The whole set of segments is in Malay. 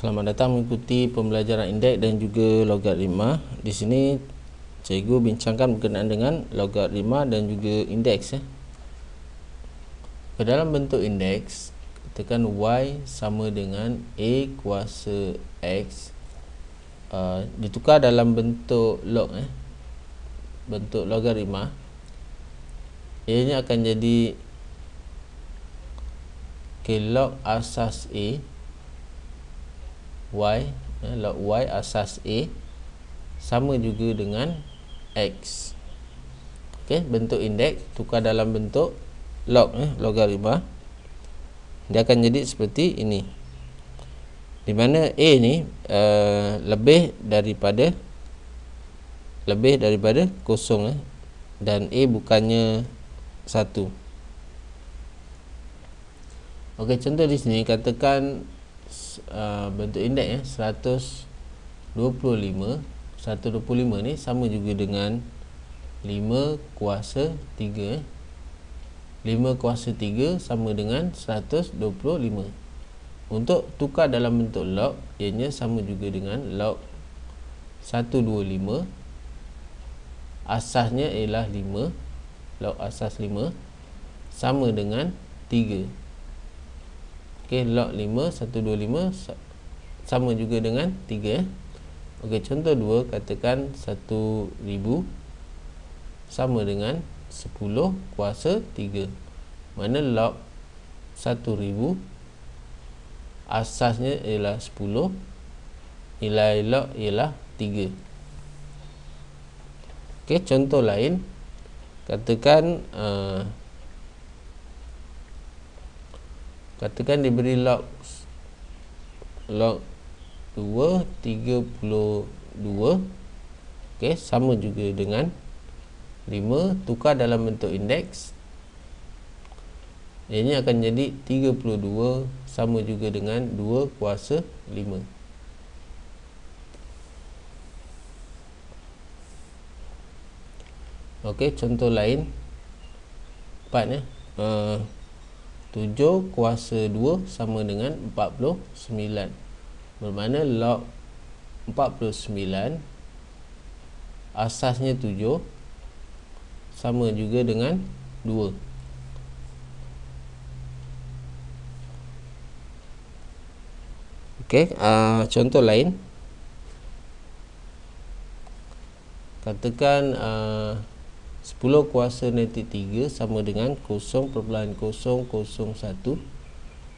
Selamat datang mengikuti pembelajaran indeks dan juga logat Di sini cikgu bincangkan berkenaan dengan logat dan juga indeks. Eh. Ya. Ke dalam bentuk indeks, tekan y sama dengan a kuasa x. Uh, ditukar dalam bentuk log, eh. bentuk logat lima. Ianya akan jadi k log asas a y eh, log y asas a sama juga dengan x ok bentuk indeks tukar dalam bentuk log eh, logaritma dia akan jadi seperti ini di mana a ni uh, lebih daripada lebih daripada kosong eh, dan a bukannya satu Okey, contoh di sini katakan Uh, bentuk indeks ya 125 125 ni sama juga dengan 5 kuasa 3 5 ya. kuasa 3 sama dengan 125 untuk tukar dalam bentuk log ianya sama juga dengan log 125 asasnya ialah 5 log asas 5 sama dengan 3 ok, log 5, 125 sama juga dengan 3 eh. ok, contoh 2 katakan 1000 sama dengan 10 kuasa 3 mana log 1000 asasnya ialah 10 nilai log ialah 3 ok, contoh lain katakan uh, katakan diberi log log 2 32 okey sama juga dengan 5 tukar dalam bentuk indeks ini akan jadi 32 sama juga dengan 2 kuasa 5 Okey, contoh lain. 4 ya. Uh, 7 kuasa 2 sama dengan 49 bermakna log 49 asasnya 7 sama juga dengan 2 ok uh, contoh lain katakan uh, 10 kuasa negatif 3 sama dengan 0.001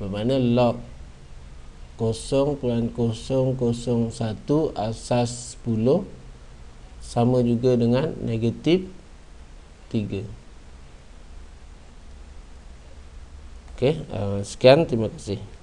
bermakna log 0.001 asas 10 sama juga dengan negatif 3 ok, uh, sekian terima kasih